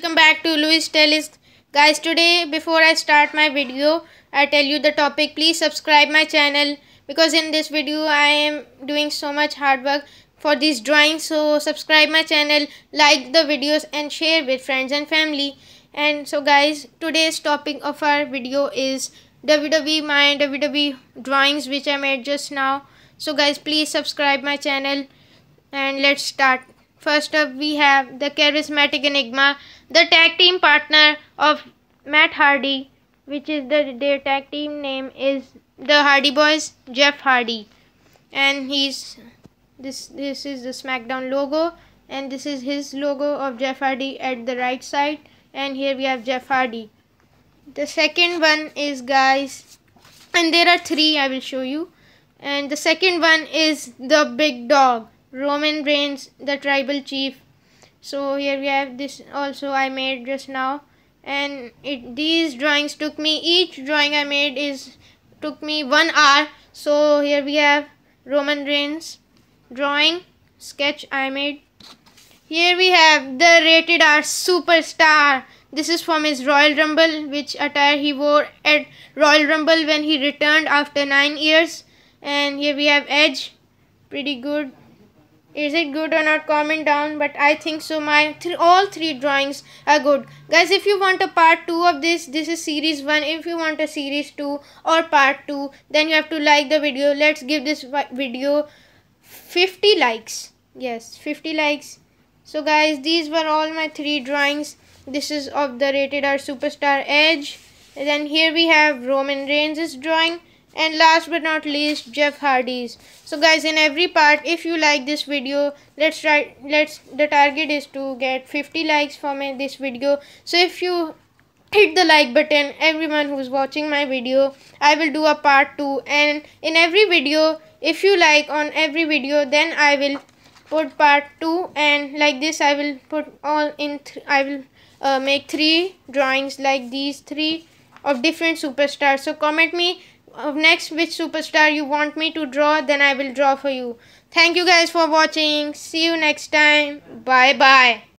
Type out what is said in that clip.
welcome back to Louis Tellis guys today before I start my video I tell you the topic please subscribe my channel because in this video I am doing so much hard work for these drawings so subscribe my channel like the videos and share with friends and family and so guys today's topic of our video is WWE my WWE drawings which I made just now so guys please subscribe my channel and let's start First up, we have the charismatic enigma, the tag team partner of Matt Hardy, which is the their tag team name is the Hardy Boys, Jeff Hardy, and he's this this is the SmackDown logo, and this is his logo of Jeff Hardy at the right side, and here we have Jeff Hardy. The second one is guys, and there are three I will show you, and the second one is the Big Dog Roman Reigns, the tribal chief. So here we have this also I made just now. And it, these drawings took me, each drawing I made is took me one hour. So here we have Roman Reigns drawing sketch I made. Here we have the rated R superstar. This is from his Royal Rumble which attire he wore at Royal Rumble when he returned after 9 years. And here we have Edge. Pretty good is it good or not comment down but i think so my th all three drawings are good guys if you want a part 2 of this this is series 1 if you want a series 2 or part 2 then you have to like the video let's give this video 50 likes yes 50 likes so guys these were all my three drawings this is of the rated r superstar edge and then here we have roman reigns' drawing and last but not least jeff hardy's so guys in every part if you like this video let's try let's the target is to get 50 likes for me this video so if you hit the like button everyone who's watching my video i will do a part 2 and in every video if you like on every video then i will put part 2 and like this i will put all in i will uh, make three drawings like these three of different superstars so comment me uh, next which superstar you want me to draw then I will draw for you. Thank you guys for watching. See you next time. Bye bye.